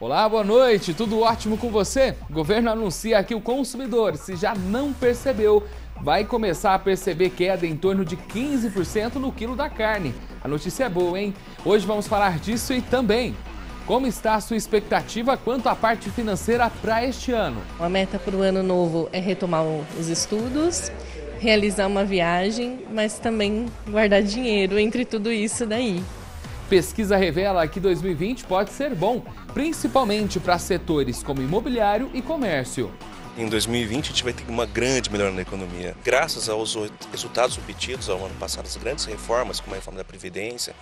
Olá, boa noite, tudo ótimo com você? O governo anuncia que o consumidor, se já não percebeu, vai começar a perceber queda em torno de 15% no quilo da carne. A notícia é boa, hein? Hoje vamos falar disso e também. Como está a sua expectativa quanto à parte financeira para este ano? A meta para o ano novo é retomar os estudos, realizar uma viagem, mas também guardar dinheiro entre tudo isso daí. Pesquisa revela que 2020 pode ser bom, principalmente para setores como imobiliário e comércio. Em 2020, a gente vai ter uma grande melhora na economia. Graças aos resultados obtidos ao ano passado, as grandes reformas, como a reforma da Previdência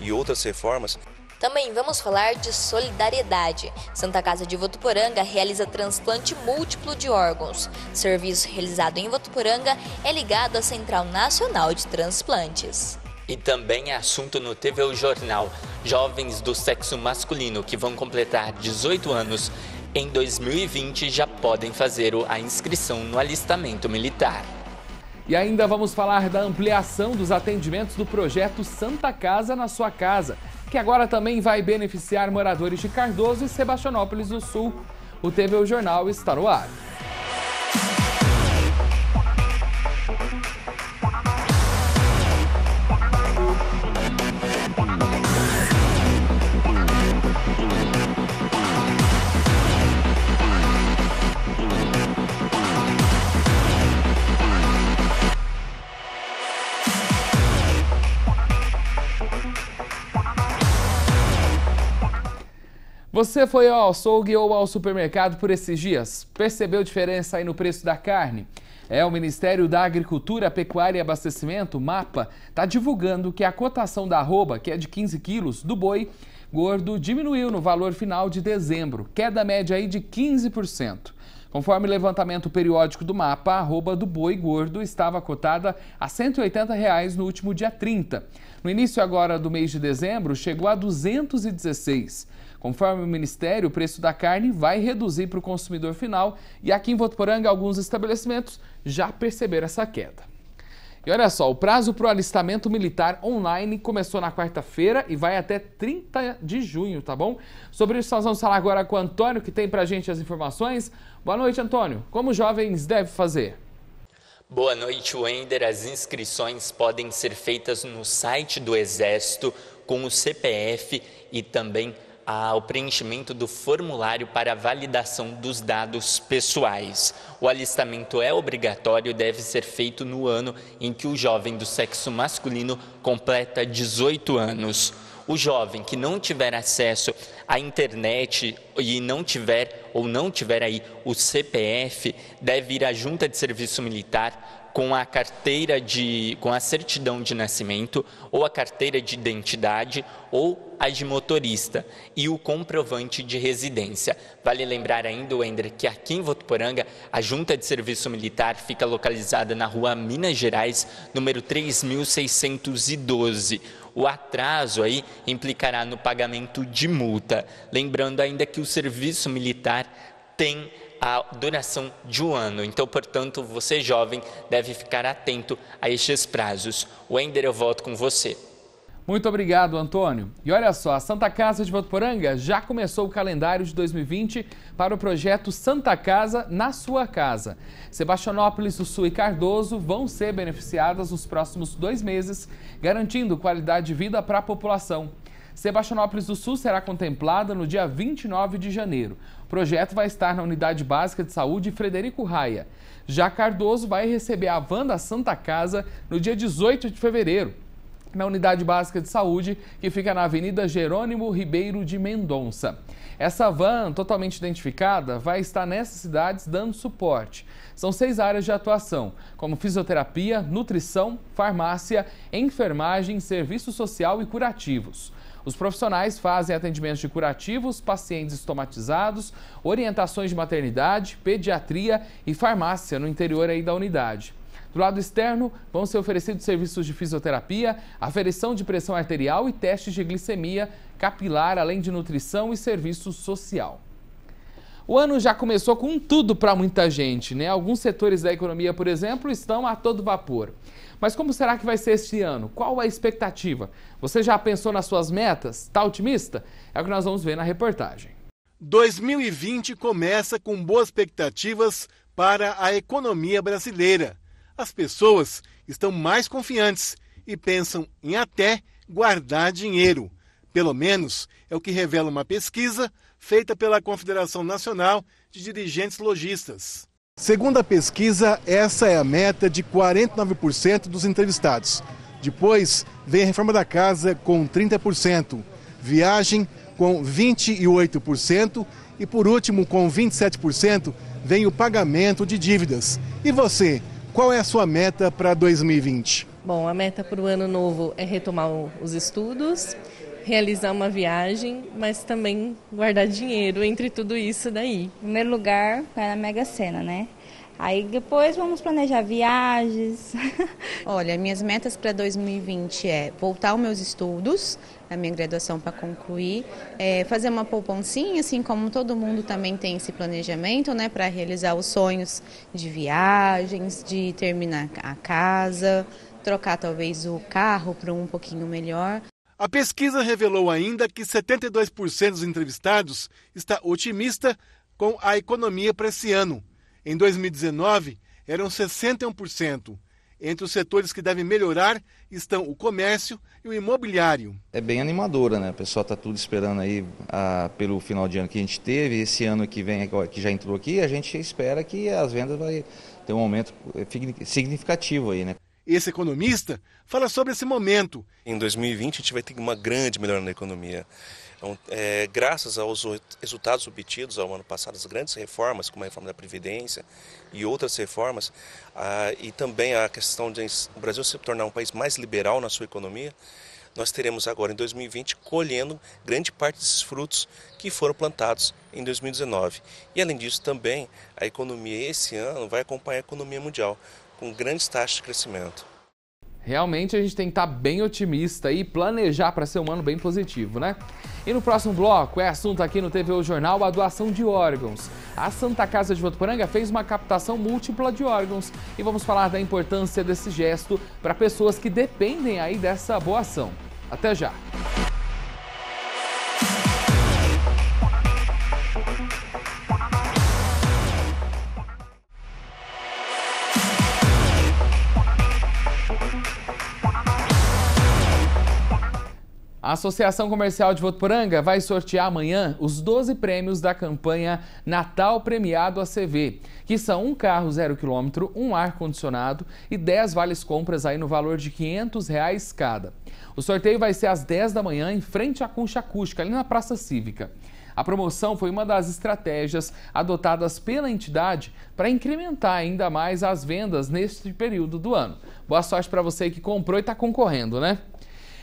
e outras reformas, também vamos falar de solidariedade. Santa Casa de Votuporanga realiza transplante múltiplo de órgãos. Serviço realizado em Votuporanga é ligado à Central Nacional de Transplantes. E também é assunto no TV Jornal. Jovens do sexo masculino que vão completar 18 anos em 2020 já podem fazer a inscrição no alistamento militar. E ainda vamos falar da ampliação dos atendimentos do projeto Santa Casa na Sua Casa, que agora também vai beneficiar moradores de Cardoso e Sebastianópolis do Sul. O TV Jornal está no ar. Você foi ao açougue ou ao supermercado por esses dias? Percebeu diferença aí no preço da carne? É, o Ministério da Agricultura, Pecuária e Abastecimento, MAPA, está divulgando que a cotação da arroba, que é de 15 quilos, do boi gordo diminuiu no valor final de dezembro, queda média aí de 15%. Conforme o levantamento periódico do mapa, a arroba do boi gordo estava cotada a R$ 180 reais no último dia 30. No início agora do mês de dezembro, chegou a 216. Conforme o Ministério, o preço da carne vai reduzir para o consumidor final e aqui em Votuporanga, alguns estabelecimentos já perceberam essa queda. E olha só, o prazo para o alistamento militar online começou na quarta-feira e vai até 30 de junho, tá bom? Sobre isso nós vamos falar agora com o Antônio, que tem para a gente as informações. Boa noite, Antônio. Como jovens devem fazer? Boa noite, Wender. As inscrições podem ser feitas no site do Exército com o CPF e também ao preenchimento do formulário para validação dos dados pessoais. O alistamento é obrigatório e deve ser feito no ano em que o jovem do sexo masculino completa 18 anos. O jovem que não tiver acesso à internet e não tiver ou não tiver aí o CPF deve ir à Junta de Serviço Militar com a carteira de, com a certidão de nascimento ou a carteira de identidade ou a de motorista e o comprovante de residência. Vale lembrar ainda, Ender, que aqui em Votuporanga a Junta de Serviço Militar fica localizada na Rua Minas Gerais, número 3612. O atraso aí implicará no pagamento de multa. Lembrando ainda que o serviço militar tem a duração de um ano. Então, portanto, você jovem deve ficar atento a estes prazos. Wender, eu volto com você. Muito obrigado, Antônio. E olha só, a Santa Casa de Votuporanga já começou o calendário de 2020 para o projeto Santa Casa na Sua Casa. Sebastianópolis, Sul e Cardoso vão ser beneficiadas nos próximos dois meses, garantindo qualidade de vida para a população. Sebastianópolis do Sul será contemplada no dia 29 de janeiro. O projeto vai estar na Unidade Básica de Saúde Frederico Raia. Já Cardoso vai receber a van da Santa Casa no dia 18 de fevereiro na Unidade Básica de Saúde, que fica na Avenida Jerônimo Ribeiro de Mendonça. Essa van, totalmente identificada, vai estar nessas cidades dando suporte. São seis áreas de atuação, como fisioterapia, nutrição, farmácia, enfermagem, serviço social e curativos. Os profissionais fazem atendimentos de curativos, pacientes estomatizados, orientações de maternidade, pediatria e farmácia no interior aí da unidade. Do lado externo, vão ser oferecidos serviços de fisioterapia, aferição de pressão arterial e testes de glicemia capilar, além de nutrição e serviço social. O ano já começou com tudo para muita gente, né? Alguns setores da economia, por exemplo, estão a todo vapor. Mas como será que vai ser este ano? Qual a expectativa? Você já pensou nas suas metas? Está otimista? É o que nós vamos ver na reportagem. 2020 começa com boas expectativas para a economia brasileira. As pessoas estão mais confiantes e pensam em até guardar dinheiro. Pelo menos é o que revela uma pesquisa feita pela Confederação Nacional de Dirigentes Logistas. Segundo a pesquisa, essa é a meta de 49% dos entrevistados. Depois vem a reforma da casa com 30%, viagem com 28% e por último com 27% vem o pagamento de dívidas. E você, qual é a sua meta para 2020? Bom, a meta para o ano novo é retomar os estudos, realizar uma viagem, mas também guardar dinheiro entre tudo isso daí. Em primeiro lugar, é a Mega Sena, né? Aí depois vamos planejar viagens. Olha, minhas metas para 2020 é voltar aos meus estudos, a minha graduação para concluir, é fazer uma poupancinha, assim como todo mundo também tem esse planejamento, né, para realizar os sonhos de viagens, de terminar a casa, trocar talvez o carro para um pouquinho melhor. A pesquisa revelou ainda que 72% dos entrevistados está otimista com a economia para esse ano. Em 2019, eram 61%. Entre os setores que devem melhorar estão o comércio e o imobiliário. É bem animadora, né? O pessoal está tudo esperando aí a, ah, pelo final de ano que a gente teve. Esse ano que vem, que já entrou aqui, a gente espera que as vendas vão ter um aumento eh, significativo aí, né? Esse economista fala sobre esse momento. Em 2020, a gente vai ter uma grande melhora na economia. Então, é, graças aos resultados obtidos ao ano passado, as grandes reformas, como a reforma da Previdência e outras reformas, ah, e também a questão de o Brasil se tornar um país mais liberal na sua economia, nós teremos agora em 2020 colhendo grande parte desses frutos que foram plantados em 2019. E além disso, também a economia esse ano vai acompanhar a economia mundial com grandes taxas de crescimento. Realmente a gente tem que estar tá bem otimista e planejar para ser um ano bem positivo, né? E no próximo bloco, é assunto aqui no TV o Jornal, a doação de órgãos. A Santa Casa de Votuporanga fez uma captação múltipla de órgãos e vamos falar da importância desse gesto para pessoas que dependem aí dessa boa ação. Até já! A Associação Comercial de Votuporanga vai sortear amanhã os 12 prêmios da campanha Natal Premiado ACV, que são um carro zero quilômetro, um ar-condicionado e 10 vales-compras aí no valor de R$ 500 reais cada. O sorteio vai ser às 10 da manhã em frente à Concha Acústica, ali na Praça Cívica. A promoção foi uma das estratégias adotadas pela entidade para incrementar ainda mais as vendas neste período do ano. Boa sorte para você que comprou e está concorrendo, né?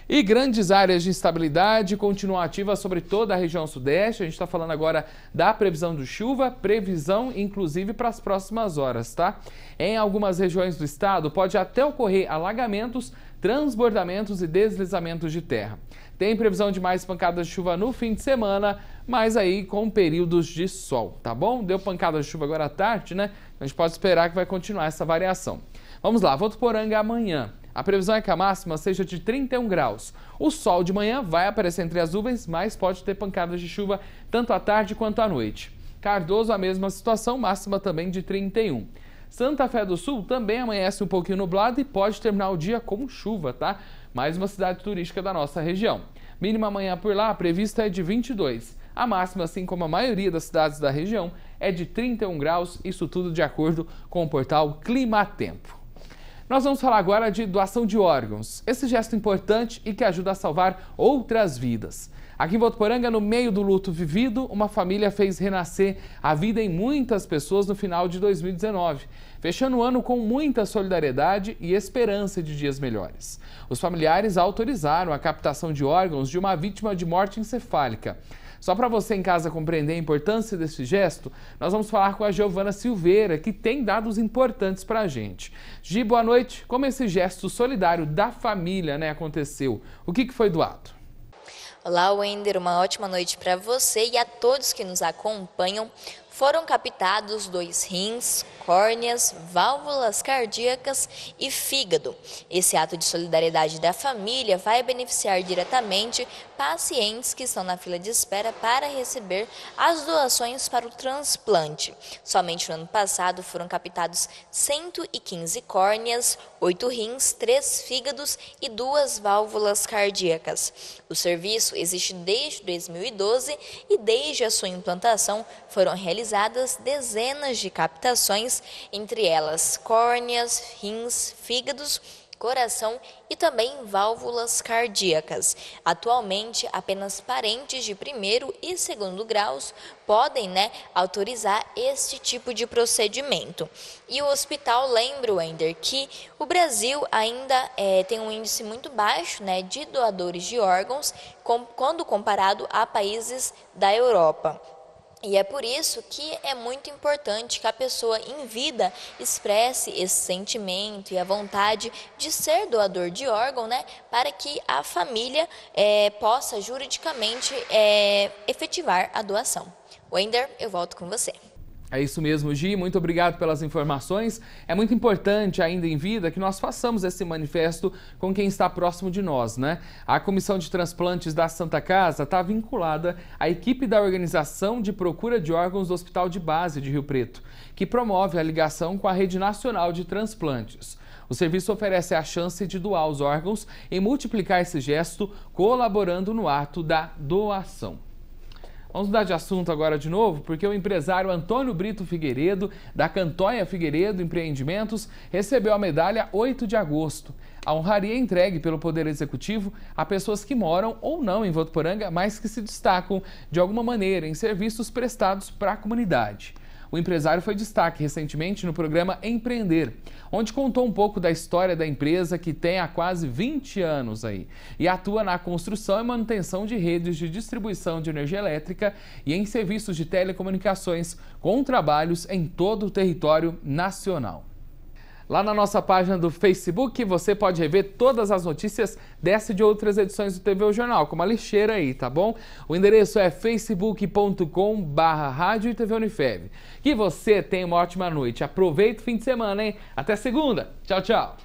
E grandes áreas de instabilidade continuam ativas sobre toda a região sudeste. A gente está falando agora da previsão de chuva, previsão inclusive para as próximas horas, tá? Em algumas regiões do estado pode até ocorrer alagamentos, transbordamentos e deslizamentos de terra. Tem previsão de mais pancadas de chuva no fim de semana, mas aí com períodos de sol, tá bom? Deu pancada de chuva agora à tarde, né? A gente pode esperar que vai continuar essa variação. Vamos lá, Poranga amanhã. A previsão é que a máxima seja de 31 graus. O sol de manhã vai aparecer entre as nuvens, mas pode ter pancadas de chuva tanto à tarde quanto à noite. Cardoso, a mesma situação, máxima também de 31. Santa Fé do Sul também amanhece um pouquinho nublado e pode terminar o dia com chuva, tá? Mais uma cidade turística da nossa região. Mínima amanhã por lá, a prevista é de 22. A máxima, assim como a maioria das cidades da região, é de 31 graus, isso tudo de acordo com o portal Climatempo. Nós vamos falar agora de doação de órgãos, esse gesto importante e que ajuda a salvar outras vidas. Aqui em Votuporanga, no meio do luto vivido, uma família fez renascer a vida em muitas pessoas no final de 2019, fechando o ano com muita solidariedade e esperança de dias melhores. Os familiares autorizaram a captação de órgãos de uma vítima de morte encefálica. Só para você em casa compreender a importância desse gesto, nós vamos falar com a Giovana Silveira, que tem dados importantes para a gente. Gi, boa noite. Como esse gesto solidário da família né, aconteceu? O que, que foi doado? Olá, Wender. Uma ótima noite para você e a todos que nos acompanham. Foram captados dois rins, córneas, válvulas cardíacas e fígado. Esse ato de solidariedade da família vai beneficiar diretamente pacientes que estão na fila de espera para receber as doações para o transplante. Somente no ano passado foram captados 115 córneas, oito rins, três fígados e duas válvulas cardíacas. O serviço existe desde 2012 e desde a sua implantação foram realizados realizadas dezenas de captações, entre elas córneas, rins, fígados coração e também válvulas cardíacas. Atualmente, apenas parentes de primeiro e segundo graus podem né, autorizar este tipo de procedimento. E o hospital lembra, Wender, que o Brasil ainda é, tem um índice muito baixo né, de doadores de órgãos com, quando comparado a países da Europa. E é por isso que é muito importante que a pessoa em vida expresse esse sentimento e a vontade de ser doador de órgão, né? Para que a família é, possa juridicamente é, efetivar a doação. Wender, eu volto com você. É isso mesmo, Gi. Muito obrigado pelas informações. É muito importante, ainda em vida, que nós façamos esse manifesto com quem está próximo de nós, né? A Comissão de Transplantes da Santa Casa está vinculada à equipe da Organização de Procura de Órgãos do Hospital de Base de Rio Preto, que promove a ligação com a Rede Nacional de Transplantes. O serviço oferece a chance de doar os órgãos e multiplicar esse gesto, colaborando no ato da doação. Vamos mudar de assunto agora de novo, porque o empresário Antônio Brito Figueiredo, da Cantoia Figueiredo Empreendimentos, recebeu a medalha 8 de agosto. A honraria é entregue pelo Poder Executivo a pessoas que moram ou não em Votuporanga, mas que se destacam de alguma maneira em serviços prestados para a comunidade. O empresário foi destaque recentemente no programa Empreender, onde contou um pouco da história da empresa que tem há quase 20 anos aí e atua na construção e manutenção de redes de distribuição de energia elétrica e em serviços de telecomunicações com trabalhos em todo o território nacional. Lá na nossa página do Facebook você pode rever todas as notícias dessa e de outras edições do TV o Jornal, como a lixeira aí, tá bom? O endereço é facebook.com barra rádio e TV Unifeb. Que você tenha uma ótima noite. Aproveita o fim de semana, hein? Até segunda. Tchau, tchau.